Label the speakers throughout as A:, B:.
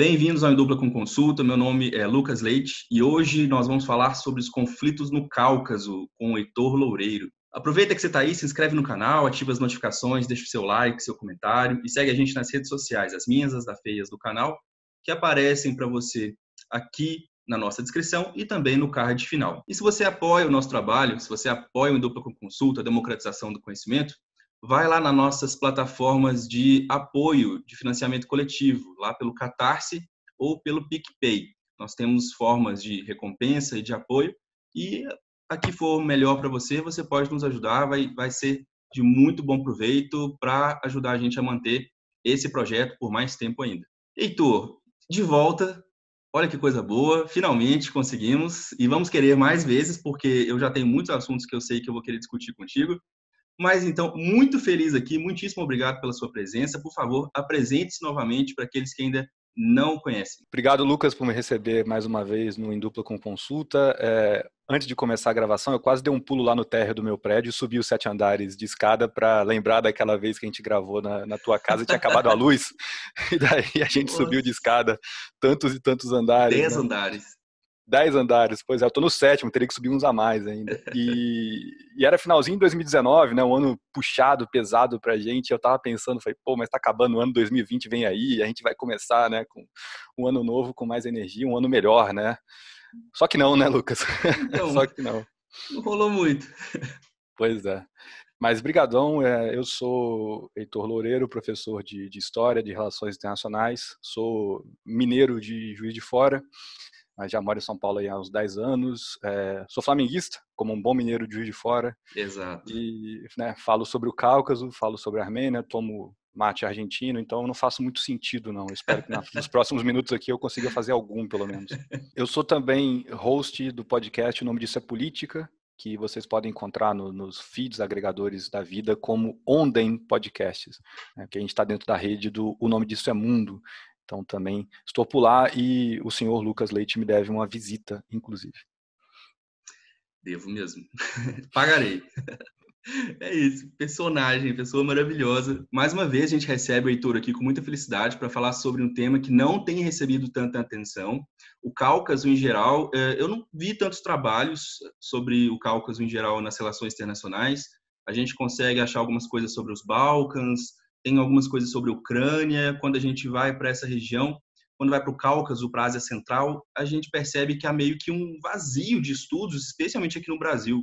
A: Bem-vindos ao Em Dupla com Consulta. Meu nome é Lucas Leite e hoje nós vamos falar sobre os conflitos no Cáucaso com o Heitor Loureiro. Aproveita que você está aí, se inscreve no canal, ativa as notificações, deixa o seu like, seu comentário e segue a gente nas redes sociais, as minhas, as da Feias do canal, que aparecem para você aqui na nossa descrição e também no card final. E se você apoia o nosso trabalho, se você apoia o Em Dupla com Consulta, a democratização do conhecimento, vai lá nas nossas plataformas de apoio de financiamento coletivo, lá pelo Catarse ou pelo PicPay. Nós temos formas de recompensa e de apoio e a que for melhor para você, você pode nos ajudar, vai, vai ser de muito bom proveito para ajudar a gente a manter esse projeto por mais tempo ainda. Heitor, de volta, olha que coisa boa, finalmente conseguimos e vamos querer mais vezes, porque eu já tenho muitos assuntos que eu sei que eu vou querer discutir contigo mas então, muito feliz aqui, muitíssimo obrigado pela sua presença. Por favor, apresente-se novamente para aqueles que ainda não conhecem.
B: Obrigado, Lucas, por me receber mais uma vez no Em Dupla com Consulta. É, antes de começar a gravação, eu quase dei um pulo lá no térreo do meu prédio, subi os sete andares de escada para lembrar daquela vez que a gente gravou na, na tua casa e tinha acabado a luz. E daí a gente Nossa. subiu de escada tantos e tantos andares. Dez né? andares. 10 andares, pois é, eu tô no sétimo, teria que subir uns a mais ainda. E, e era finalzinho de 2019, né? Um ano puxado, pesado pra gente. Eu tava pensando, falei, pô, mas tá acabando o ano 2020, vem aí, a gente vai começar, né, com um ano novo, com mais energia, um ano melhor, né? Só que não, né, Lucas? Então, Só que não. Não rolou muito. Pois é. Mas brigadão, é, eu sou Heitor Loureiro, professor de, de História, de Relações Internacionais, sou mineiro de Juiz de Fora, mas ah, já moro em São Paulo há uns 10 anos. É, sou flamenguista, como um bom mineiro de Rio de Fora. Exato. E né, falo sobre o Cáucaso, falo sobre a Armênia, tomo mate argentino, então não faço muito sentido, não. espero que nos próximos minutos aqui eu consiga fazer algum, pelo menos. Eu sou também host do podcast, o nome disso é Política, que vocês podem encontrar no, nos feeds agregadores da vida como Ondem Podcasts, né, que a gente está dentro da rede do O Nome Disso é Mundo. Então também estou por lá e o senhor Lucas Leite me deve uma visita, inclusive.
A: Devo mesmo.
B: Pagarei.
A: É isso, personagem, pessoa maravilhosa. Mais uma vez, a gente recebe o Heitor aqui com muita felicidade para falar sobre um tema que não tem recebido tanta atenção. O Cáucaso em geral, é, eu não vi tantos trabalhos sobre o Cáucaso em geral nas relações internacionais. A gente consegue achar algumas coisas sobre os Balcãs, tem algumas coisas sobre a Ucrânia, quando a gente vai para essa região, quando vai para o Cáucaso, para a Ásia Central, a gente percebe que há meio que um vazio de estudos, especialmente aqui no Brasil.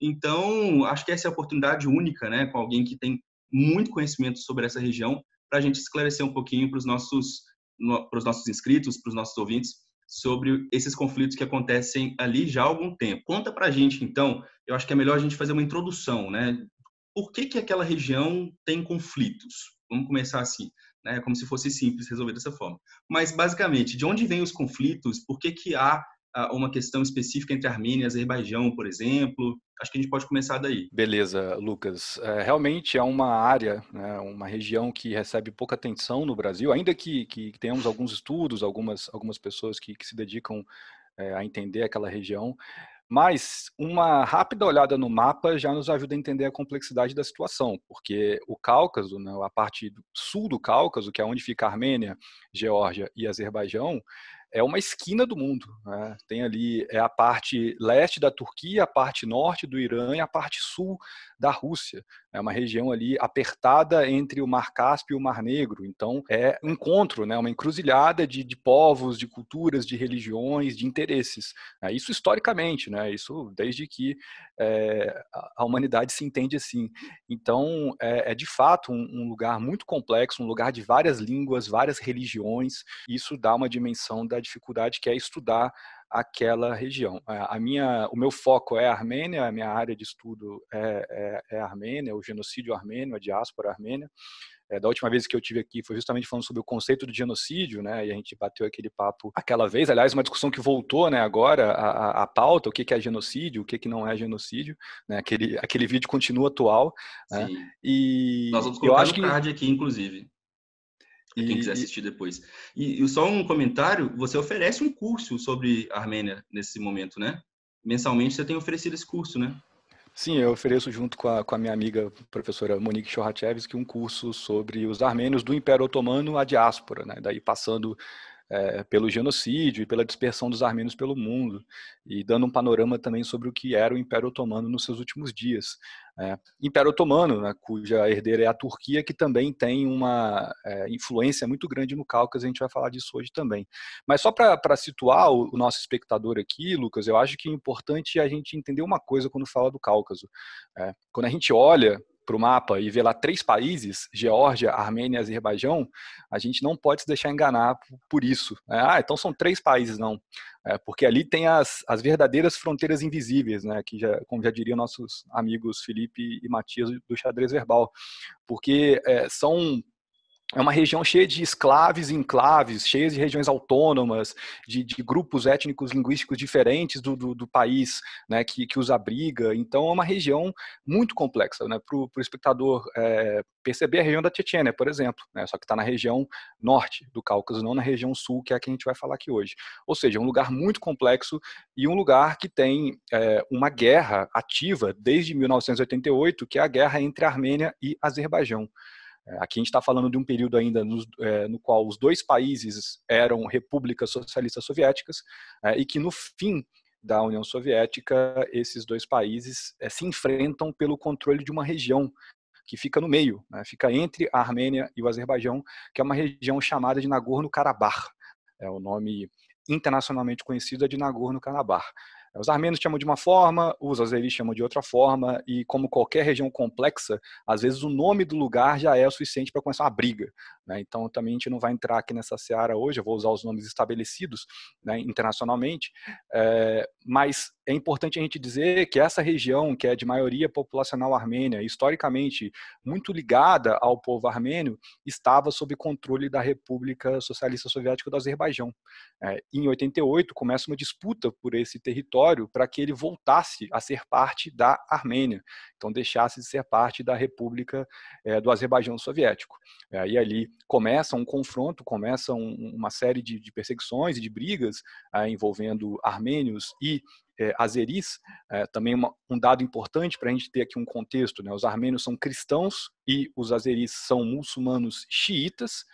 A: Então, acho que essa é a oportunidade única, né, com alguém que tem muito conhecimento sobre essa região, para a gente esclarecer um pouquinho para os nossos, para os nossos inscritos, para os nossos ouvintes, sobre esses conflitos que acontecem ali já há algum tempo. Conta para a gente, então, eu acho que é melhor a gente fazer uma introdução, né, por que, que aquela região tem conflitos? Vamos começar assim, né? como se fosse simples resolver dessa forma. Mas, basicamente, de onde vêm os conflitos? Por que, que há
B: ah, uma questão específica entre Armênia e Azerbaijão, por exemplo. Acho que a gente pode começar daí. Beleza, Lucas. É, realmente é uma área, né, uma região que recebe pouca atenção no Brasil, ainda que, que tenhamos alguns estudos, algumas, algumas pessoas que, que se dedicam é, a entender aquela região. Mas uma rápida olhada no mapa já nos ajuda a entender a complexidade da situação, porque o Cáucaso, né, a parte sul do Cáucaso, que é onde fica a Armênia, Geórgia e Azerbaijão, é uma esquina do mundo. Né? Tem ali é a parte leste da Turquia, a parte norte do Irã e a parte sul da Rússia. É uma região ali apertada entre o Mar Cáspio e o Mar Negro. Então, é um encontro, né? uma encruzilhada de, de povos, de culturas, de religiões, de interesses. É, isso historicamente, né? isso desde que é, a humanidade se entende assim. Então, é, é de fato um, um, lugar muito complexo, um lugar de várias línguas, várias religiões. Isso dá uma dimensão da dificuldade que é estudar aquela região. É, a minha, o meu foco é a Armênia, a minha área de estudo é, é, é a Armênia, o genocídio armênio, a diáspora armênia. É, da última vez que eu tive aqui foi justamente falando sobre o conceito do genocídio, né? E a gente bateu aquele papo aquela vez, aliás, uma discussão que voltou, né? Agora a, a, a pauta, o que, que é genocídio, o que, que não é genocídio, né? Aquele, aquele vídeo continua atual. Né? E nós vamos colocar eu acho que...
A: card aqui, inclusive quem quiser assistir depois. E, e, só um comentário, você oferece um curso sobre Armênia nesse momento, né? Mensalmente você tem oferecido esse curso, né?
B: Sim, eu ofereço junto com a, com a minha amiga professora Monique Chorachevski um curso sobre os armênios do Império Otomano à diáspora, né? Daí passando é, pelo genocídio e pela dispersão dos armênios pelo mundo, e dando um panorama também sobre o que era o Império Otomano nos seus últimos dias. É, Império Otomano, né, cuja herdeira é a Turquia, que também tem uma é, influência muito grande no Cáucaso, a gente vai falar disso hoje também. Mas só para situar o, o, nosso espectador aqui, Lucas, eu acho que é importante a gente entender uma coisa quando fala do Cáucaso. É, quando a gente olha para o mapa e ver lá três países, Geórgia, Armênia e Azerbaijão, a gente não pode se deixar enganar por isso. Né? ah, então são três países, não. É, porque ali tem as, as verdadeiras fronteiras invisíveis, né, que já, como já diriam nossos amigos Felipe e Matias do Xadrez Verbal, porque é, são é uma região cheia de esclaves e enclaves, cheias de regiões autônomas, de, de grupos étnicos linguísticos diferentes do, do, do país né, que, que, os abriga. Então, é uma região muito complexa. Né, Para o espectador é, perceber, a região da Chechênia, por exemplo, né, só que está na região norte do Cáucaso, não na região sul, que é a que a gente vai falar aqui hoje. Ou seja, é um lugar muito complexo e um lugar que tem é, uma guerra ativa desde 1988, que é a guerra entre a Armênia e Azerbaijão. Aqui a gente está falando de um período ainda no, é, no, qual os dois países eram repúblicas socialistas soviéticas é, e que no fim da União Soviética esses dois países é, se enfrentam pelo controle de uma região que fica no meio, né, fica entre a Armênia e o Azerbaijão, que é uma região chamada de Nagorno-Karabakh. É o nome internacionalmente conhecido é de Nagorno-Karabakh. É, os armenos chamam de uma forma, os azeris chamam de outra forma, e como qualquer região complexa, às vezes o nome do lugar já é o suficiente para começar uma briga. Né? Então, também a gente não vai entrar aqui nessa seara hoje, eu vou usar os nomes estabelecidos né, internacionalmente, é, mas é importante a gente dizer que essa região, que é de maioria populacional armênia, historicamente muito ligada ao povo armênio, estava sob controle da República Socialista Soviética do Azerbaijão. É, em 88, começa uma disputa por esse território para que ele voltasse a ser parte da Armênia, então deixasse de ser parte da República é, do Azerbaijão Soviético. É, e ali começa um confronto, começa um, uma série de, de, perseguições e de brigas é, envolvendo armênios e é, azeris, é, também uma, um dado importante para a gente ter aqui um contexto, né? os armênios são cristãos e os azeris são muçulmanos xiitas,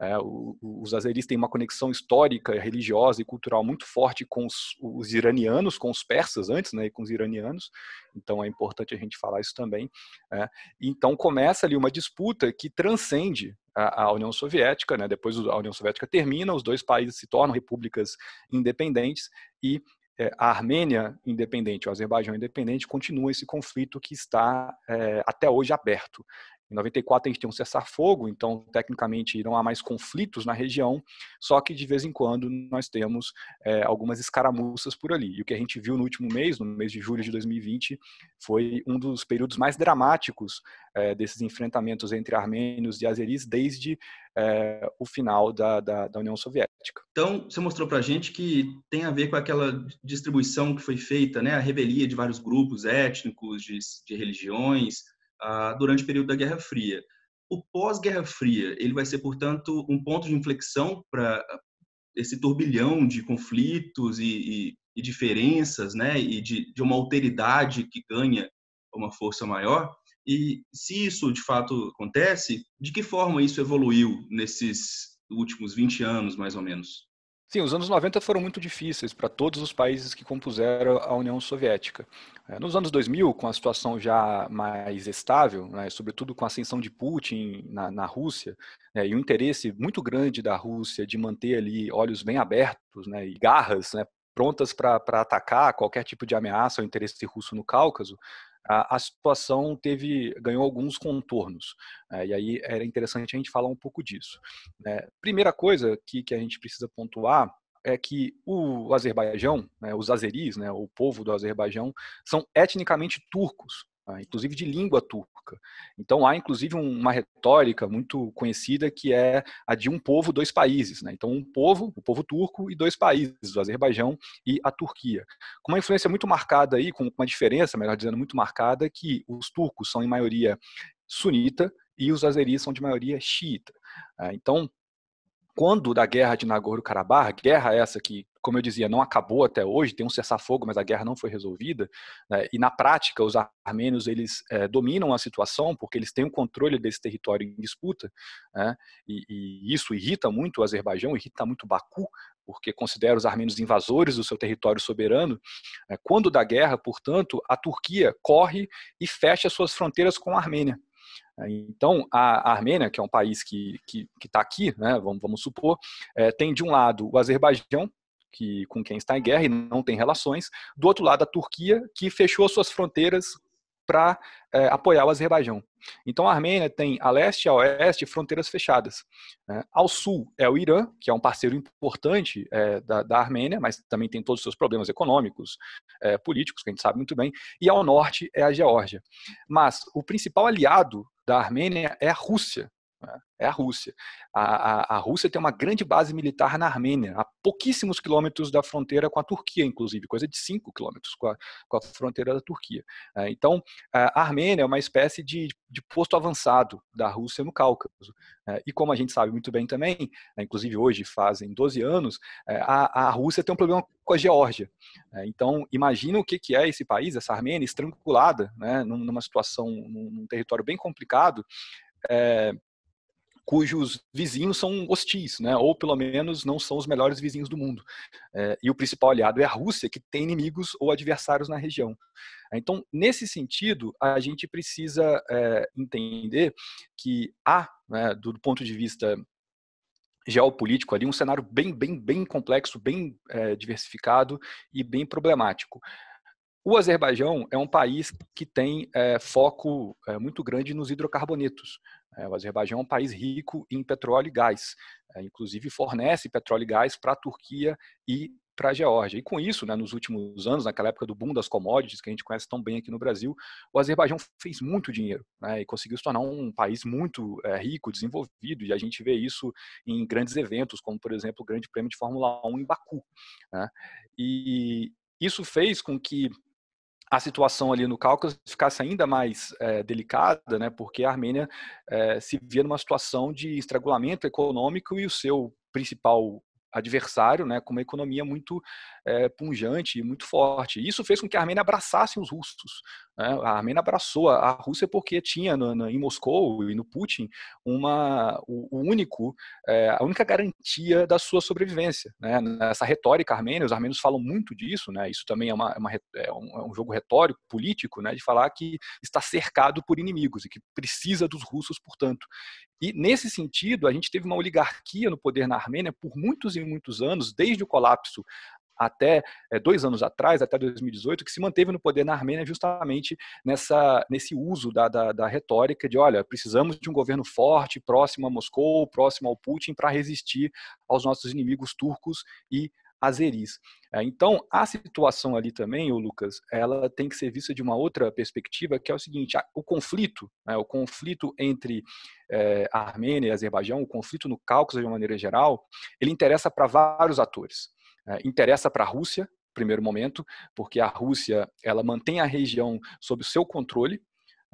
B: é, os azeris têm uma conexão histórica, religiosa e cultural muito forte com os, os, iranianos, com os persas antes, né, e com os iranianos. Então é importante a gente falar isso também. É. Então começa ali uma disputa que transcende a, a União Soviética. Né, depois a União Soviética termina, os dois países se tornam repúblicas independentes e é, a Armênia independente, o Azerbaijão independente, continua esse conflito que está é, até hoje aberto. Em 94 a gente tem um cessar-fogo, então tecnicamente não há mais conflitos na região, só que de vez em quando nós temos é, algumas escaramuças por ali. E o que a gente viu no último mês, no mês de julho de 2020, foi um dos períodos mais dramáticos é, desses enfrentamentos entre armênios e azeris desde é, o final da, da, da, União Soviética.
A: Então, você mostrou para a gente que tem a ver com aquela distribuição que foi feita, né? a rebelia de vários grupos étnicos, de, de religiões, durante o período da Guerra Fria. O pós-Guerra Fria, ele vai ser, portanto, um ponto de inflexão para ah, esse turbilhão de conflitos e, e, e diferenças, né, e de, de, uma alteridade que ganha uma força maior. E se isso de fato acontece, de que forma isso evoluiu nesses últimos 20 anos, mais ou menos?
B: Sim, os anos 90 foram muito difíceis para todos os países que compuseram a União Soviética. É, nos anos 2000, com a situação já mais estável, né, sobretudo com a ascensão de Putin na, na Rússia, né, e o um interesse muito grande da Rússia de manter ali olhos bem abertos né, e garras né, prontas para atacar qualquer tipo de ameaça ao interesse russo no Cáucaso, a, a situação teve ganhou alguns contornos. É, e aí era interessante a gente falar um pouco disso. É, primeira coisa que, que a gente precisa pontuar é que o Azerbaijão, né, os azeris, né, o povo do Azerbaijão, são etnicamente turcos. Ah, inclusive de língua turca. Então há inclusive uma retórica muito conhecida que é a de um povo, dois países. Né? Então um povo, o povo turco e dois países, o Azerbaijão e a Turquia. Com uma influência muito marcada aí, com uma diferença, melhor dizendo, muito marcada, que os turcos são em maioria sunita e os azeris são de maioria xiita. Ah, então quando da guerra de Nagorno-Karabakh, guerra essa que como eu dizia, não acabou até hoje, tem um cessar-fogo, mas a guerra não foi resolvida. Né? E na prática, os armênios eles é, dominam a situação porque eles têm o controle desse território em disputa. Né? E, e, isso irrita muito o Azerbaijão, irrita muito Baku, porque considera os armênios invasores do seu território soberano. Né? Quando da guerra, portanto, a Turquia corre e fecha suas fronteiras com a Armênia. Então, a Armênia, que é um país que está aqui, né, vamos, vamos supor, é, tem de um lado o Azerbaijão, que, com quem está em guerra e não tem relações. Do outro lado, a Turquia, que fechou suas fronteiras para é, apoiar o Azerbaijão. Então, a Armênia tem a leste e a oeste fronteiras fechadas. É, ao sul é o Irã, que é um parceiro importante é, da, da, Armênia, mas também tem todos os seus problemas econômicos, é, políticos, que a gente sabe muito bem, e ao norte é a Geórgia. Mas o principal aliado da Armênia é a Rússia é a Rússia. A, a, a, Rússia tem uma grande base militar na Armênia, a pouquíssimos quilômetros da fronteira com a Turquia, inclusive, coisa de 5 quilômetros com a, com a fronteira da Turquia. Né. Então, a Armênia é uma espécie de, de posto avançado da Rússia no Cáucaso. Né. E como a gente sabe muito bem também, né, inclusive hoje fazem 12 anos, é, a, a Rússia tem um problema com a Geórgia. Então, imagina o que, que é esse país, essa Armênia, estrangulada, né, numa situação, num território bem complicado, é, cujos vizinhos são hostis, né? ou pelo menos não são os melhores vizinhos do mundo. É, e o principal aliado é a Rússia, que tem inimigos ou adversários na região. Então, nesse sentido, a gente precisa é, entender que há, né, do ponto de vista geopolítico ali, um cenário bem, bem, bem complexo, bem é, diversificado e bem problemático. O Azerbaijão é um país que tem é, foco é, muito grande nos hidrocarbonetos. É, o Azerbaijão é um país rico em petróleo e gás, é, inclusive fornece petróleo e gás para a Turquia e para a Geórgia. E com isso, né, nos últimos anos, naquela época do boom das commodities, que a gente conhece tão bem aqui no Brasil, o Azerbaijão fez muito dinheiro né, e conseguiu se tornar um país muito é, rico, desenvolvido, e a gente vê isso em grandes eventos, como, por exemplo, o Grande Prêmio de Fórmula 1 em Baku. Né? E isso fez com que a situação ali no Cáucaso ficasse ainda mais é, delicada, né, porque a Armênia é, se via numa situação de estrangulamento econômico e o seu principal adversário, né, com uma economia muito é, punjante e muito forte. Isso fez com que a Armênia abraçasse os russos. Né? A Armênia abraçou a Rússia porque tinha no, no, em Moscou e no Putin uma, o, o único, é, a única garantia da sua sobrevivência. Né? retórica armênia, os armênios falam muito disso, né? isso também é, uma, é, uma, é um, é um, jogo retórico, político, né? de falar que está cercado por inimigos e que precisa dos russos, portanto. E, nesse sentido, a gente teve uma oligarquia no poder na Armênia por muitos e muitos anos, desde o colapso até é, dois anos atrás, até 2018, que se manteve no poder na Armênia justamente nessa, nesse uso da, da, da retórica de, olha, precisamos de um governo forte, próximo a Moscou, próximo ao Putin, para resistir aos nossos inimigos turcos e azeris. É, então, a situação ali também, o Lucas, ela tem que ser vista de uma outra perspectiva, que é o seguinte: o conflito, né, o conflito entre é, Armênia e Azerbaijão, o conflito no Cáucaso de uma maneira geral, ele interessa para vários atores. É, interessa para a Rússia, primeiro momento, porque a Rússia ela mantém a região sob o seu controle.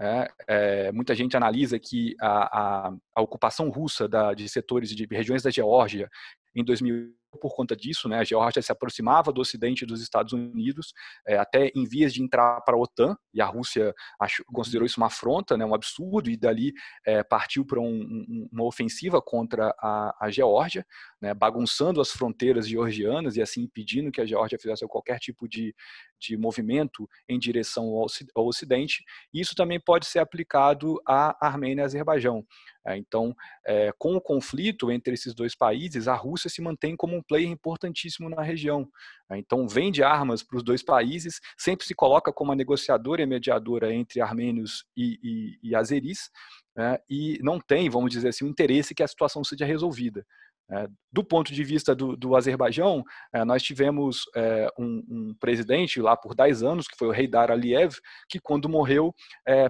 B: É, é, muita gente analisa que a, a, a ocupação russa da, de setores de regiões da Geórgia em 2000 por conta disso, né, a Geórgia se aproximava do Ocidente dos Estados Unidos, é, até em vias de entrar para a OTAN, e a Rússia considerou isso uma afronta, né, um absurdo, e dali é, partiu para um, um, uma ofensiva contra a, a Geórgia né, bagunçando as fronteiras georgianas e assim impedindo que a Geórgia fizesse qualquer tipo de, de movimento em direção ao Ocidente. Isso também pode ser aplicado à Armênia e Azerbaijão. É, então, é, com o conflito entre esses dois países, a Rússia se mantém como um player importantíssimo na região. É, então, vende armas para os dois países, sempre se coloca como a negociadora e mediadora entre armênios e, e, e azeris, né, e não tem, vamos dizer assim, o interesse que a situação seja resolvida. É, do ponto de vista do, do Azerbaijão, é, nós tivemos é, um, um, presidente lá por 10 anos, que foi o Heydar Aliyev, que quando morreu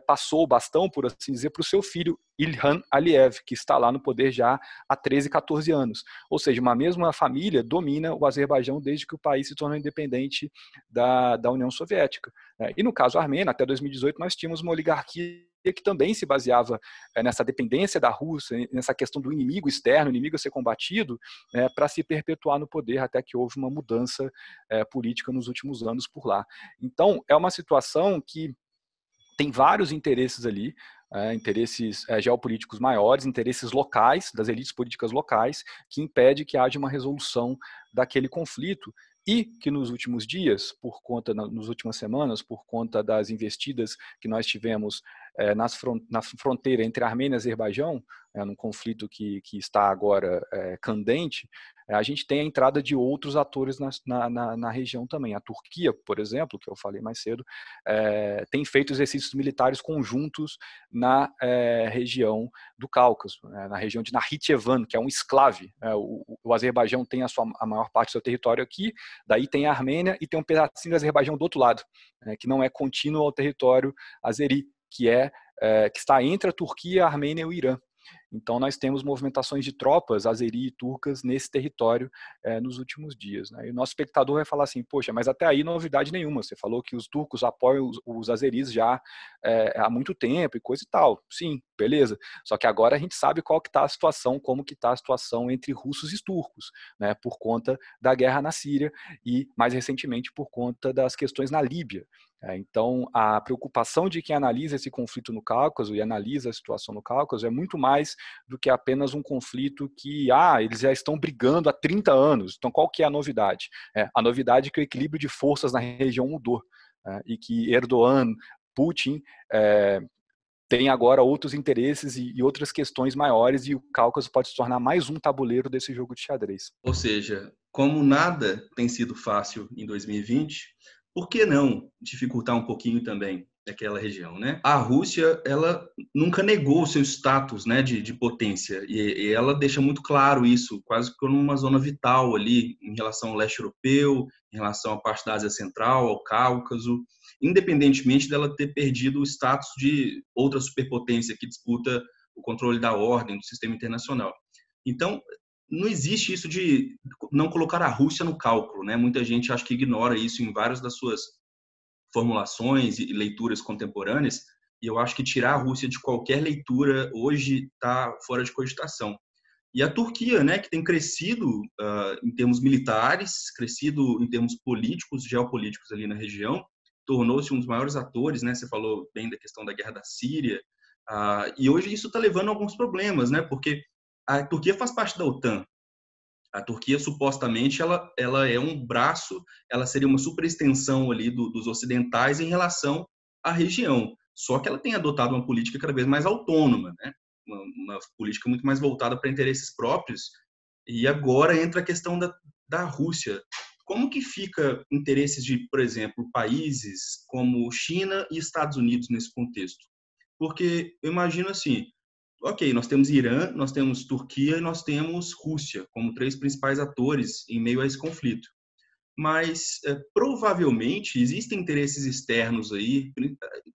B: passou o bastão, por assim dizer, para o seu filho Ilhan Aliyev, que está lá no poder já há 13, 14 anos. Ou seja, uma mesma família domina o Azerbaijão desde que o país se tornou independente da, da União Soviética. Né? E no caso armênio, até 2018, nós tínhamos uma oligarquia que também se baseava eh, nessa dependência da Rússia, nessa questão do inimigo externo, inimigo a ser combatido, né, para se perpetuar no poder, até que houve uma mudança eh, política nos últimos anos por lá. Então, é uma situação que tem vários interesses ali é, interesses é, geopolíticos maiores, interesses locais, das elites políticas locais, que impede que haja uma resolução daquele conflito e que nos últimos dias, por conta, nas últimas semanas, por conta das investidas que nós tivemos é, nas front, na fronteira entre Armênia e Azerbaijão, é, num conflito que, que está agora é, candente, é, a gente tem a entrada de outros atores na, na, na região também. A Turquia, por exemplo, que eu falei mais cedo, é, tem feito exercícios militares conjuntos na é, região do Cáucaso, né, na região de Nahitchevan, que é um esclave. É, o, o, Azerbaijão tem a, sua, a maior parte do seu território aqui, daí tem a Armênia e tem um pedacinho do Azerbaijão do outro lado, né, que não é contínuo ao território azeri, que é, é que está entre a Turquia, a Armênia e o Irã. Então, nós temos movimentações de tropas azeri e turcas nesse território é, nos últimos dias. Né? E o nosso espectador vai falar assim: poxa, mas até aí novidade nenhuma. Você falou que os turcos apoiam os, os azeris já é, há muito tempo e coisa e tal. Sim, beleza. Só que agora a gente sabe qual que está a situação, como que está a situação entre russos e turcos, né, por conta da guerra na Síria e, mais recentemente, por conta das questões na Líbia. É, então, a preocupação de quem analisa esse conflito no Cáucaso e analisa a situação no Cáucaso é muito mais do que apenas um conflito que, ah, eles já estão brigando há 30 anos, então qual que é a novidade? É, a novidade é que o equilíbrio de forças na região mudou é, e que Erdogan, Putin, é, tem agora outros interesses e, e, outras questões maiores e o Cáucaso pode se tornar mais um tabuleiro desse jogo de xadrez.
A: Ou seja, como nada tem sido fácil em 2020, por que não dificultar um pouquinho também? daquela região, né? A Rússia, ela nunca negou o seu status, né, de, de potência, e, e, ela deixa muito claro isso, quase como uma zona vital ali em relação ao leste europeu, em relação à parte da Ásia Central, ao Cáucaso, independentemente dela ter perdido o status de outra superpotência que disputa o controle da ordem do sistema internacional. Então, não existe isso de não colocar a Rússia no cálculo, né? Muita gente acha que ignora isso em várias das suas formulações e leituras contemporâneas, e eu acho que tirar a Rússia de qualquer leitura hoje está fora de cogitação. E a Turquia, né, que tem crescido uh, em termos militares, crescido em termos políticos, geopolíticos ali na região, tornou-se um dos maiores atores, né? Você falou bem da questão da guerra da Síria, uh, e hoje isso está levando a alguns problemas, né? Porque a Turquia faz parte da OTAN, a Turquia, supostamente, ela, ela é um braço, ela seria uma superextensão ali do, dos ocidentais em relação à região. Só que ela tem adotado uma política cada vez mais autônoma, né? uma, uma política muito mais voltada para interesses próprios. E agora entra a questão da, da Rússia. Como que fica interesses de, por exemplo, países como China e Estados Unidos nesse contexto? Porque eu imagino assim, ok, nós temos Irã, nós temos Turquia e nós temos Rússia como três principais atores em meio a esse conflito. Mas é, provavelmente existem interesses externos aí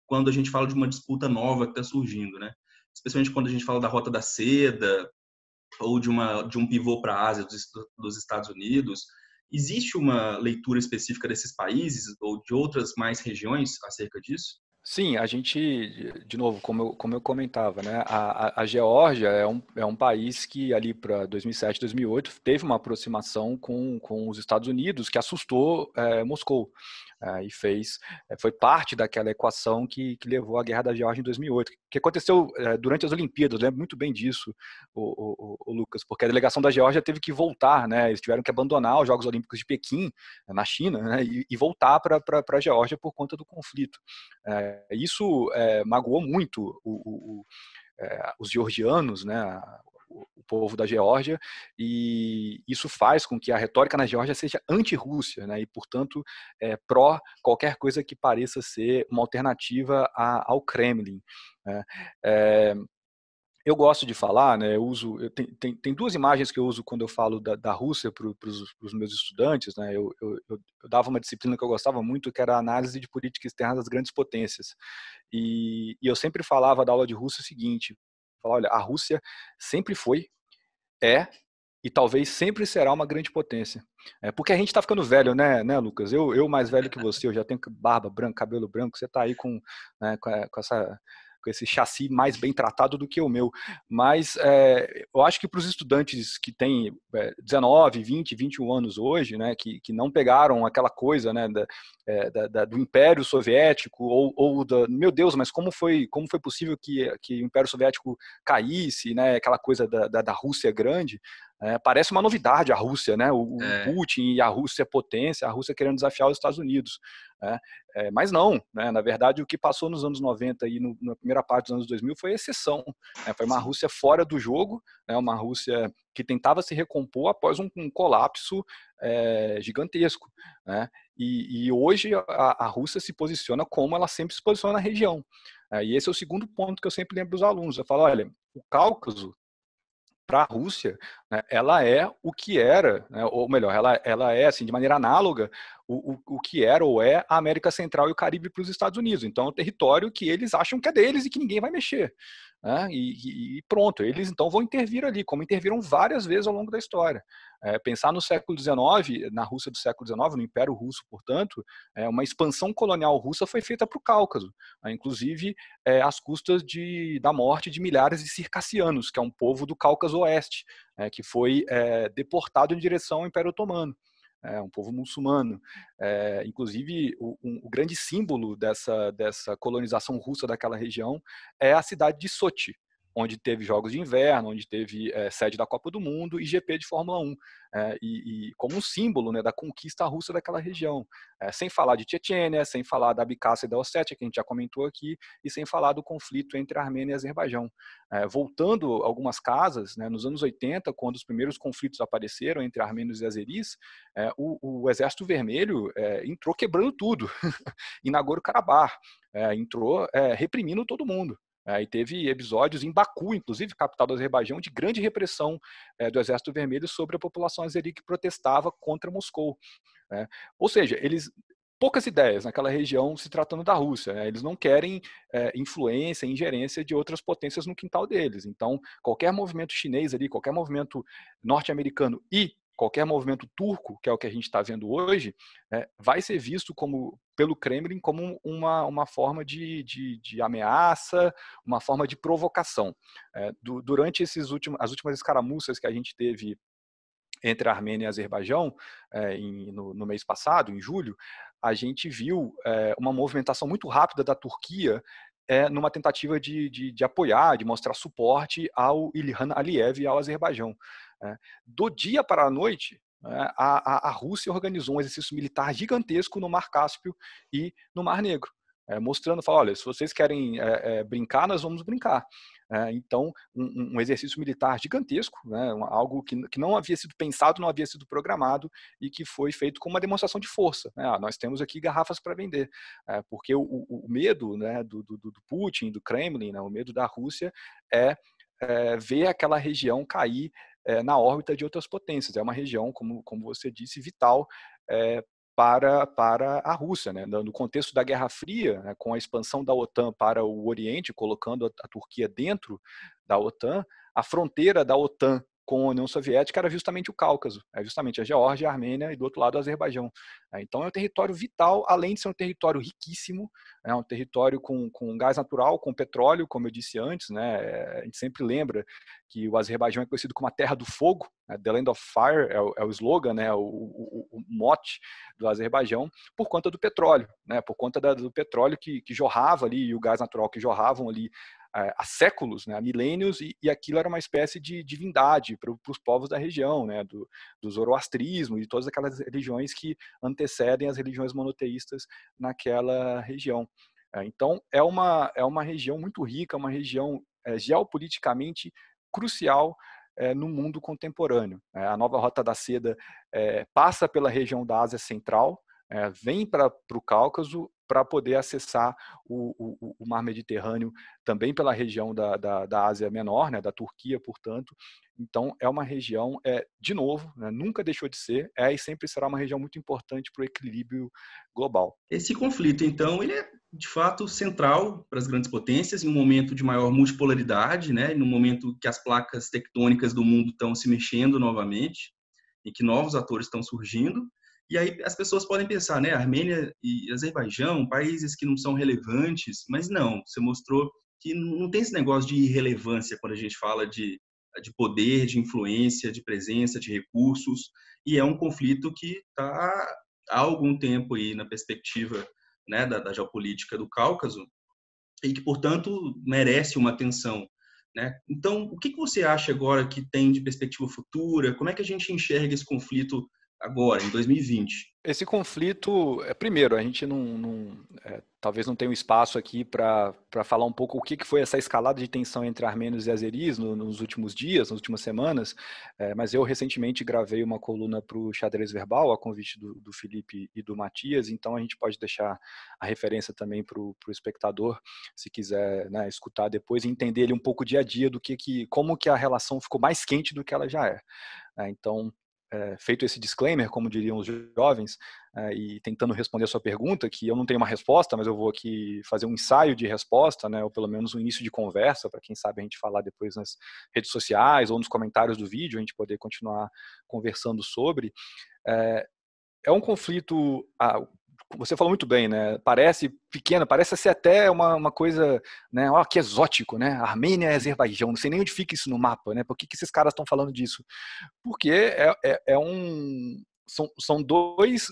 A: quando a gente fala de uma disputa nova que está surgindo, né? Especialmente quando a gente fala da rota da seda ou de uma de um pivô para a Ásia dos, dos Estados Unidos, existe uma leitura específica desses
B: países ou de outras mais regiões acerca disso? Sim, a gente, de novo, como eu, como eu comentava, né, a, a Geórgia é um, é um país que ali para 2007, 2008 teve uma aproximação com, com os Estados Unidos que assustou é, Moscou é, e fez, é, foi parte daquela equação que, que levou à Guerra da Geórgia em 2008, que aconteceu eh, durante as Olimpíadas, lembro muito bem disso, o, o, o, Lucas, porque a delegação da Geórgia teve que voltar, né, eles tiveram que abandonar os Jogos Olímpicos de Pequim, na China, né, e, e voltar para a Geórgia por conta do conflito é, isso é, magoou muito o, o, é, os georgianos, né, o povo da Geórgia, e isso faz com que a retórica na Geórgia seja anti-Rússia, né, e, portanto, é, pró qualquer coisa que pareça ser uma alternativa a, ao Kremlin. Né. É, eu gosto de falar, né? Eu uso, eu tem, tem, tem, duas imagens que eu uso quando eu falo da, da Rússia para os meus estudantes, né? Eu, eu, eu, dava uma disciplina que eu gostava muito, que era a análise de política externa das grandes potências. E, e eu sempre falava da aula de Rússia o seguinte: falava, olha, a Rússia sempre foi, é e talvez sempre será uma grande potência. É, porque a gente está ficando velho, né, né Lucas? Eu, eu mais velho que você, eu já tenho barba branca, cabelo branco, você está aí com, né, com, essa, com esse chassi mais bem tratado do que o meu. Mas é, eu acho que para os estudantes que têm é, 19, 20, 21 anos hoje, né, que, que não pegaram aquela coisa né, da, é, da, da, do Império Soviético ou, ou da, meu Deus, mas como foi, como foi possível que, que o Império Soviético caísse, né, aquela coisa da, da, da Rússia grande, é, parece uma novidade a Rússia, né? O, é. Putin e a Rússia é potência, a Rússia querendo desafiar os Estados Unidos. Né? É, mas não, né? na verdade, o que passou nos anos 90 e no, na primeira parte dos anos 2000 foi exceção. Né? Foi uma Rússia fora do jogo, né? uma Rússia que tentava se recompor após um, um colapso é, gigantesco. Né? E, e hoje a, a, Rússia se posiciona como ela sempre se posiciona na região. Né? e esse é o segundo ponto que eu sempre lembro dos alunos. Eu falo, olha, o Cáucaso para a Rússia né, ela é o que era, né, ou melhor, ela, ela é, assim, de maneira análoga, o, o, o que era ou é a América Central e o Caribe para os Estados Unidos. Então, é um território que eles acham que é deles e que ninguém vai mexer. Né? E, e, pronto, eles então vão intervir ali, como interviram várias vezes ao longo da história. É, pensar no século XIX, na Rússia do século XIX, no Império Russo, portanto, é, uma expansão colonial russa foi feita para o Cáucaso, né? inclusive é, às custas de, da morte de milhares de circassianos, que é um povo do Cáucaso Oeste, é, que foi é, deportado em direção ao Império Otomano. É, um povo muçulmano. É, inclusive, o, um, o, grande símbolo dessa, dessa colonização russa daquela região é a cidade de Sochi, onde teve jogos de inverno, onde teve é, sede da Copa do Mundo e GP de Fórmula 1, é, eh, e, e, como um símbolo né, da conquista russa daquela região. É, sem falar de Tchetchênia, sem falar da Abcásia e da Ossétia, que a gente já comentou aqui, e sem falar do conflito entre Armênia e Azerbaijão. voltando algumas casas, né, nos anos 80, quando os primeiros conflitos apareceram entre armênios e azeris, o, o, Exército Vermelho entrou quebrando tudo em Nagorno-Karabakh, entrou reprimindo todo mundo. É, e teve episódios em Baku, inclusive capital do Azerbaijão, de grande repressão é, do Exército Vermelho sobre a população azeri que protestava contra Moscou. Né? Ou seja, eles poucas ideias naquela região se tratando da Rússia. Né? Eles não querem é, influência, ingerência de outras potências no quintal deles. Então, qualquer movimento chinês ali, qualquer movimento norte-americano e qualquer movimento turco, que é o que a gente está vendo hoje, né, vai ser visto como pelo Kremlin como uma, uma forma de, de, de ameaça, uma forma de provocação. É, do, durante esses últimos, as últimas escaramuças que a gente teve entre a Armênia e Azerbaijão é, em, no, no, mês passado, em julho, a gente viu é, uma movimentação muito rápida da Turquia é, numa tentativa de, de, de, apoiar, de mostrar suporte ao Ilhan Aliyev e ao Azerbaijão. Né. Do dia para a noite, né, a, a, a, Rússia organizou um exercício militar gigantesco no Mar Cáspio e no Mar Negro, eh, mostrando, fala, olha, se vocês querem eh, eh, brincar, nós vamos brincar. Né. então, um, um, exercício militar gigantesco, né, algo que, que, não havia sido pensado, não havia sido programado e que foi feito com uma demonstração de força. Né? Ah, nós temos aqui garrafas para vender, porque o, o, o medo né, do, do, do, Putin, do Kremlin, o medo da Rússia é, é ver aquela região cair é, na órbita de outras potências. É uma região, como, como você disse, vital é, para, para a Rússia. Né? No contexto da Guerra Fria, né, com a expansão da OTAN para o Oriente, colocando a, a Turquia dentro da OTAN, a fronteira da OTAN com a União Soviética era justamente o Cáucaso, é justamente a Geórgia, a Armênia e do outro lado o Azerbaijão. Né. Então é um território vital, além de ser um território riquíssimo, é um território com, com gás natural, com petróleo, como eu disse antes, né? Eh, a gente sempre lembra que o Azerbaijão é conhecido como a Terra do Fogo, né? The Land of Fire é o, é o slogan, né? O, o, o, mote do Azerbaijão, por conta do petróleo, né? por conta da, do petróleo que, que jorrava ali e o gás natural que jorravam ali há séculos, né, há milênios, e, e aquilo era uma espécie de divindade para os povos da região, né, do, do zoroastrismo e todas aquelas religiões que antecedem as religiões monoteístas naquela região. É, então, é uma, é uma região muito rica, uma região é, geopoliticamente crucial é, no mundo contemporâneo. É, a nova Rota da Seda é, passa pela região da Ásia Central, é, vem para o Cáucaso, para poder acessar o, o, o, mar Mediterrâneo também pela região da, da, da Ásia Menor, né, da Turquia, portanto. Então, é uma região, é, de novo, né, nunca deixou de ser, é e sempre será uma região muito importante para o equilíbrio global. Esse conflito, então, ele é de fato central para as grandes potências em um momento
A: de maior multipolaridade, né, um momento que as placas tectônicas do mundo estão se mexendo novamente e que novos atores estão surgindo. E aí as pessoas podem pensar, né, Armênia e Azerbaijão, países que não são relevantes, mas não, você mostrou que não tem esse negócio de irrelevância quando a gente fala de, de poder, de influência, de presença, de recursos, e é um conflito que está há algum tempo aí na perspectiva né, da, da, geopolítica do Cáucaso e que, portanto, merece uma atenção. Né? Então, o que, que você acha agora que tem de perspectiva futura? Como é que a
B: gente enxerga esse conflito agora, em 2020? Esse conflito, é, primeiro, a gente não, não é, talvez não tenha um espaço aqui para falar um pouco o que, que foi essa escalada de tensão entre armênios e azeris no, nos últimos dias, nas últimas semanas, é, mas eu recentemente gravei uma coluna para o Xadrez Verbal, a convite do, do, Felipe e do Matias, então a gente pode deixar a referência também para o espectador, se quiser né, escutar depois e entender ele um pouco dia a dia do que, que como que a relação ficou mais quente do que ela já é. é então, é, feito esse disclaimer, como diriam os jovens, é, e tentando responder a sua pergunta, que eu não tenho uma resposta, mas eu vou aqui fazer um ensaio de resposta, né, ou pelo menos um início de conversa, para quem sabe a gente falar depois nas redes sociais ou nos comentários do vídeo, a gente poder continuar conversando sobre. É, é um conflito, ah, você falou muito bem, né? Parece pequena, parece ser até uma, uma coisa, né? Ó, oh, que exótico, né? Armênia e Azerbaijão, não sei nem onde fica isso no mapa, né? Por que, que esses caras estão falando disso? Porque é, é, é um. São, são dois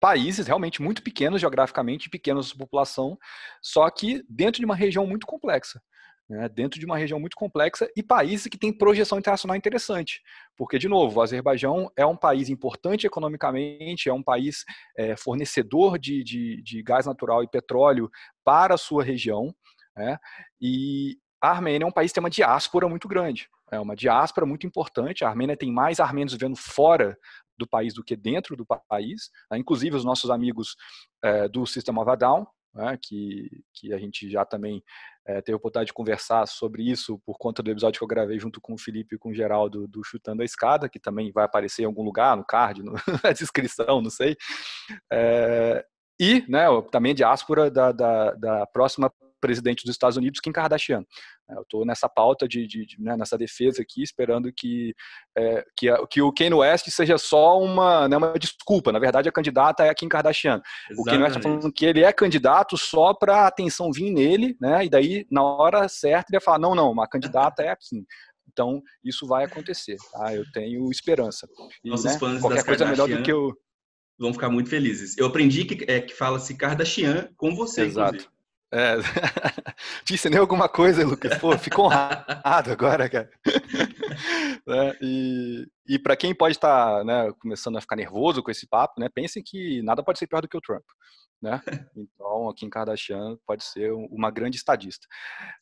B: países realmente muito pequenos geograficamente, pequenos de população, só que dentro de uma região muito complexa né, dentro de uma região muito complexa e países que têm projeção internacional interessante. Porque, de novo, o Azerbaijão é um país importante economicamente, é um país é, fornecedor de, de, de, gás natural e petróleo para a sua região, né, e a Armênia é um país que tem uma diáspora muito grande. É uma diáspora muito importante. A Armênia tem mais armênios vivendo fora do país do que dentro do país. Né, inclusive os nossos amigos é, do Sistema Vadão, né, que, que, a gente já também é, eh, teve a oportunidade de conversar sobre isso por conta do episódio que eu gravei junto com o Felipe e com o Geraldo do Chutando a Escada, que também vai aparecer em algum lugar, no card, no, na descrição, não sei. É, e né, também diáspora da, da, da próxima presidente dos Estados Unidos, Kim Kardashian. É, eu estou nessa pauta, de, de, de né, nessa defesa aqui, esperando que, é, que, a, que, o Kanye West seja só uma, né, uma desculpa. Na verdade, a candidata é a Kim Kardashian. Exatamente. O Kanye West está falando que ele é candidato só para a atenção vir nele, né? E daí, na hora certa, ele vai falar, não, não, a candidata é a Kim. Então, isso vai acontecer, tá? Eu tenho esperança. E, Nossos né, fãs qualquer coisa é melhor do que eu...
A: Vão ficar muito felizes. Eu aprendi que,
B: é, que fala-se Kardashian com você, Exato. Inclusive. É. Te ensinei alguma coisa, Lucas. Pô, ficou honrado agora, cara. Né, e, e para quem pode estar tá, né, começando a ficar nervoso com esse papo, né, pensem que nada pode ser pior do que o Trump. Né? Então, aqui em Kardashian pode ser uma grande estadista.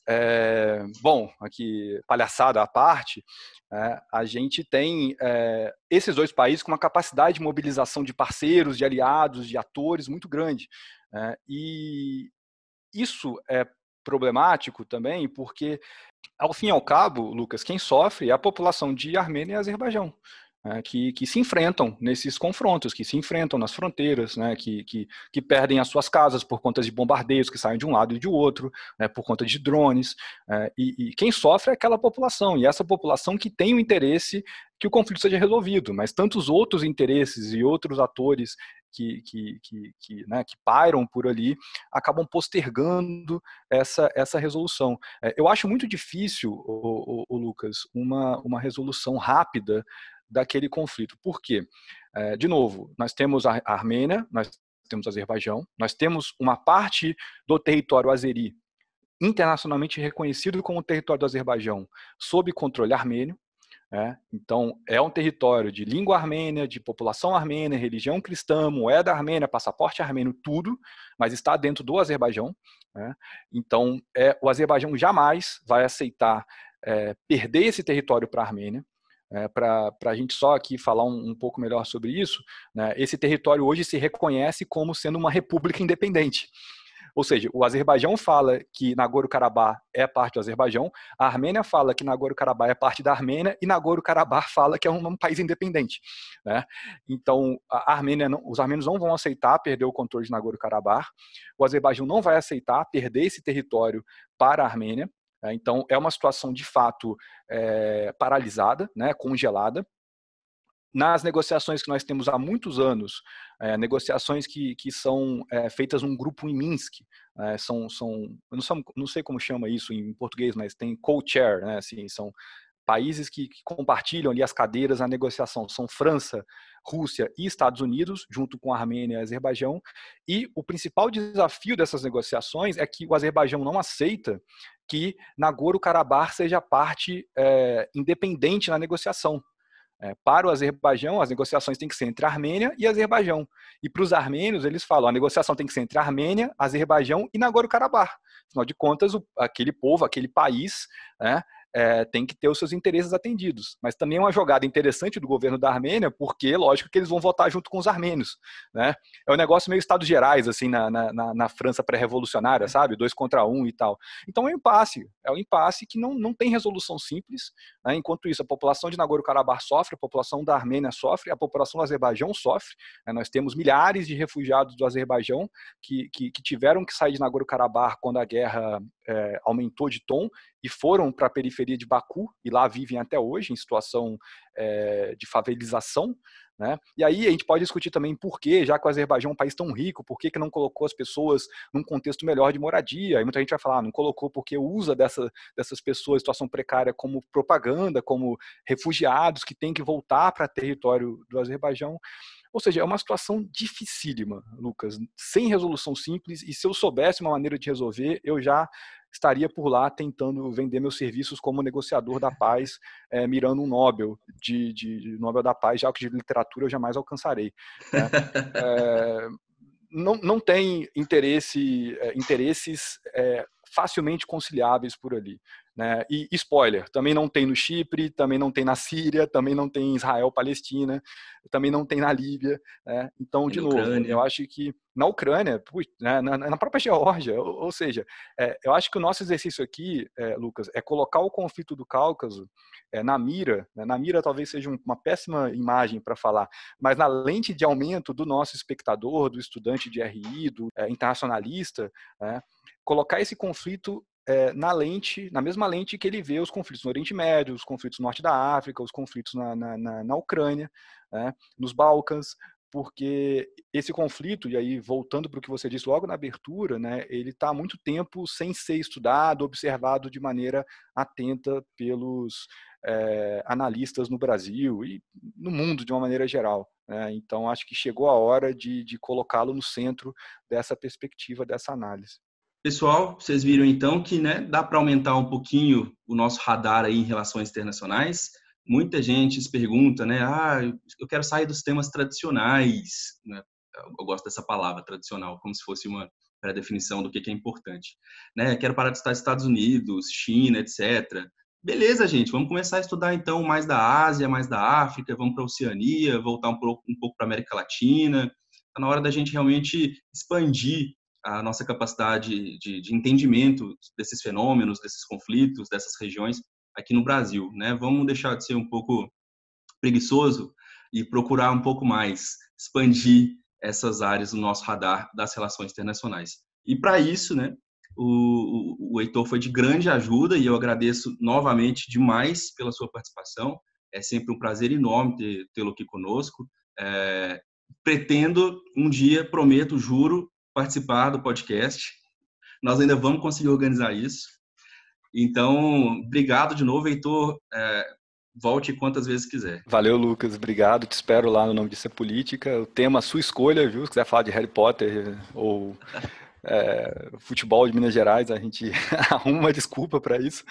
B: É, bom, aqui, palhaçada à parte, é, a gente tem é, esses dois países com uma capacidade de mobilização de parceiros, de aliados, de atores muito grande. Né, e isso é problemático também, porque, ao fim e ao cabo, Lucas, quem sofre é a população de Armênia e Azerbaijão. Né, que, que, se enfrentam nesses confrontos, que se enfrentam nas fronteiras, né, que, que, que, perdem as suas casas por conta de bombardeios que saem de um lado e de outro, né, por conta de drones. É, e, e, quem sofre é aquela população, e é essa população que tem o interesse que o conflito seja resolvido, mas tantos outros interesses e outros atores que, que, que, que, né, que pairam por ali acabam postergando essa, essa resolução. É, eu acho muito difícil, o, o, Lucas, uma, uma resolução rápida daquele conflito. Por quê? É, de novo, nós temos a Armênia, nós temos o Azerbaijão, nós temos uma parte do território azeri internacionalmente reconhecido como território do Azerbaijão, sob controle armênio, é, então, é um território de língua armênia, de população armênia, religião cristã, moeda armênia, passaporte armênio, tudo, mas está dentro do Azerbaijão. Né? Então, é, o Azerbaijão jamais vai aceitar é, perder esse território para a Armênia. É, né. para a gente só aqui falar um, um pouco melhor sobre isso, né? esse território hoje se reconhece como sendo uma república independente. Ou seja, o Azerbaijão fala que Nagorno-Karabakh é parte do Azerbaijão, a Armênia fala que Nagorno-Karabakh é parte da Armênia e Nagorno-Karabakh fala que é um, um país independente. Né? Então, a Armênia não, os armênios não vão aceitar perder o controle de Nagorno-Karabakh, o Azerbaijão não vai aceitar perder esse território para a Armênia. Né? Então, é uma situação de fato é, paralisada, né, congelada nas negociações que nós temos há muitos anos, é, negociações que, que são é, feitas num grupo em Minsk, é, são, são não, são, não sei como chama isso em português, mas tem co-chair, né, assim, são países que, que compartilham ali as cadeiras na negociação, são França, Rússia e Estados Unidos, junto com Armênia e Azerbaijão, e o principal desafio dessas negociações é que o Azerbaijão não aceita que Nagorno-Karabakh seja parte independente na negociação. É, para o Azerbaijão, as negociações têm que ser entre a Armênia e Azerbaijão. E para os armênios, eles falam, a negociação tem que ser entre a Armênia, Azerbaijão e Nagorno-Karabakh. Afinal de contas, o, aquele povo, aquele país, né, é, tem que ter os seus interesses atendidos. Mas também é uma jogada interessante do governo da Armênia, porque, lógico, que eles vão votar junto com os armênios. Né? É um negócio meio Estados Gerais, assim, na, na, na França pré-revolucionária, é. sabe? Dois contra um e tal. Então é um impasse. É um impasse que não, não tem resolução simples. Né? Enquanto isso, a população de Nagorno-Karabakh sofre, a população da Armênia sofre, a população do Azerbaijão sofre. Né? Nós temos milhares de refugiados do Azerbaijão que, que, que tiveram que sair de Nagorno-Karabakh quando a guerra é, aumentou de tom e foram para a periferia de Baku e lá vivem até hoje em situação é, de favelização. Né? E aí a gente pode discutir também por que, já que o Azerbaijão é um país tão rico, por que, que não colocou as pessoas num contexto melhor de moradia? E muita gente vai falar, ah, não colocou porque usa dessa, dessas pessoas em situação precária como propaganda, como refugiados que têm que voltar para o território do Azerbaijão. Ou seja, é uma situação dificílima, Lucas, sem resolução simples. E se eu soubesse uma maneira de resolver, eu já estaria por lá tentando vender meus serviços como negociador da paz, é, mirando um Nobel de, de, Nobel da Paz, já que de literatura eu jamais alcançarei. Né? É, não, não tem interesse, é, interesses facilmente conciliáveis por ali. Né? E spoiler, também não tem no Chipre, também não tem na Síria, também não tem em Israel, Palestina, também não tem na Líbia. Né? Então, de novo, eu acho que na Ucrânia, né? na, na, própria Geórgia, ou, seja, é, eu acho que o nosso exercício aqui, é, Lucas, é colocar o conflito do Cáucaso é, na mira. Né? Na mira talvez seja uma péssima imagem para falar, mas na lente de aumento do nosso espectador, do estudante de RI, do internacionalista, né? colocar esse conflito é, na lente, na mesma lente que ele vê os conflitos no Oriente Médio, os conflitos no norte da África, os conflitos na, na, na, na Ucrânia, né, nos Balcãs, porque esse conflito, e aí voltando para o que você disse logo na abertura, né, ele está há muito tempo sem ser estudado, observado de maneira atenta pelos é, analistas no Brasil e no mundo de uma maneira geral. Né? Então, acho que chegou a hora de, de colocá-lo no centro dessa perspectiva, dessa análise.
A: Pessoal, vocês viram então que né, dá para aumentar um pouquinho o nosso radar aí em relações internacionais. Muita gente se pergunta, né? Ah, eu quero sair dos temas tradicionais. Né? Eu gosto dessa palavra, tradicional, como se fosse uma pré-definição do que, é importante. Né? Quero parar de estudar Estados Unidos, China, etc. Beleza, gente, vamos começar a estudar então mais da Ásia, mais da África, vamos para a Oceania, voltar um pouco, um pouco para a América Latina. Está na hora da gente realmente expandir a nossa capacidade de, de entendimento desses fenômenos, desses conflitos, dessas regiões aqui no Brasil, né? Vamos deixar de ser um pouco preguiçoso e procurar um pouco mais expandir essas áreas do nosso radar das relações internacionais. E para isso, né, o, o, Heitor foi de grande ajuda e eu agradeço novamente demais pela sua participação. É sempre um prazer enorme tê-lo aqui conosco. É, pretendo um dia, prometo, juro, participar do podcast. Nós ainda vamos conseguir organizar isso. Então, obrigado de novo, Heitor. É, volte quantas vezes quiser.
B: Valeu, Lucas. Obrigado. Te espero lá no nome de Ser Política. O tema, a sua escolha, viu? Se quiser falar de Harry Potter ou é, futebol de Minas Gerais, a gente arruma uma desculpa para isso.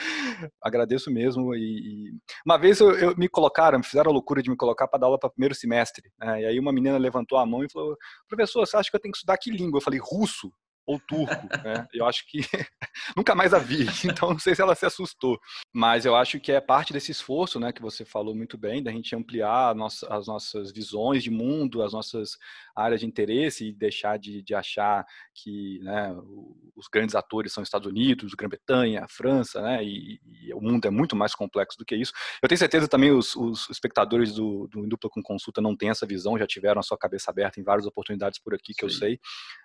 B: Agradeço mesmo. E, e... Uma vez eu, eu, me colocaram, fizeram a loucura de me colocar para dar aula para primeiro semestre. Né? E aí uma menina levantou a mão e falou: professor, você acha que eu tenho que estudar que língua? Eu falei: russo ou turco, né? Eu acho que nunca mais a vi, então não sei se ela se assustou, mas eu acho que é parte desse esforço, né, que você falou muito bem, da gente ampliar nossa, as nossas visões de mundo, as nossas áreas de interesse e deixar de, de achar que, né, os grandes atores são Estados Unidos, Grã-Bretanha, França, né, e, e, o mundo é muito mais complexo do que isso. Eu tenho certeza também os, os espectadores do, do Dupla com Consulta não têm essa visão, já tiveram a sua cabeça aberta em várias oportunidades por aqui que Sim. eu sei,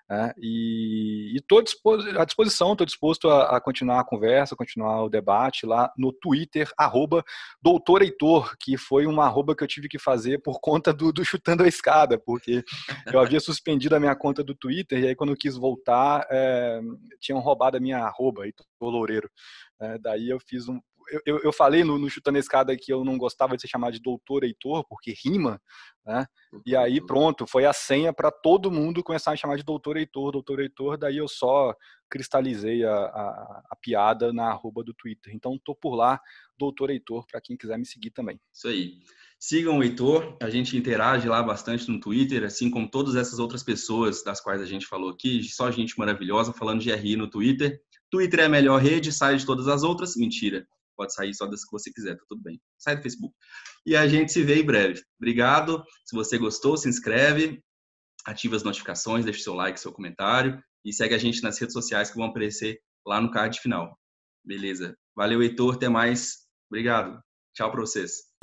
B: né? E estou à disposição, estou disposto a, a, continuar a conversa, continuar o debate lá no Twitter, arroba doutor Heitor, que foi uma arroba que eu tive que fazer por conta do, do Chutando a Escada, porque eu havia suspendido a minha conta do Twitter e aí quando eu quis voltar, é, tinham roubado a minha arroba, Heitor Loureiro. É, daí eu fiz um, eu, eu falei no, no Chutando a Escada que eu não gostava de ser chamado de doutor Heitor, porque rima, né? E aí uhum. pronto, foi a senha para todo mundo começar a chamar de doutor Heitor, doutor Heitor, daí eu só cristalizei a, a, a piada na arroba do Twitter. Então tô por lá, doutor Heitor, para quem quiser me seguir também.
A: Isso aí. Sigam o Heitor, a gente interage lá bastante no Twitter, assim como todas essas outras pessoas das quais a gente falou aqui, só gente maravilhosa falando de RI no Twitter. Twitter é a melhor rede, sai de todas as outras. Mentira. Pode sair só das que você quiser, tá tudo bem. Sai do Facebook. E a gente se vê em breve. Obrigado. Se você gostou, se inscreve, ativa as notificações, deixa o seu like, seu comentário e segue a gente nas redes sociais que vão aparecer lá no card final. Beleza. Valeu, Heitor. Até mais. Obrigado. Tchau para vocês.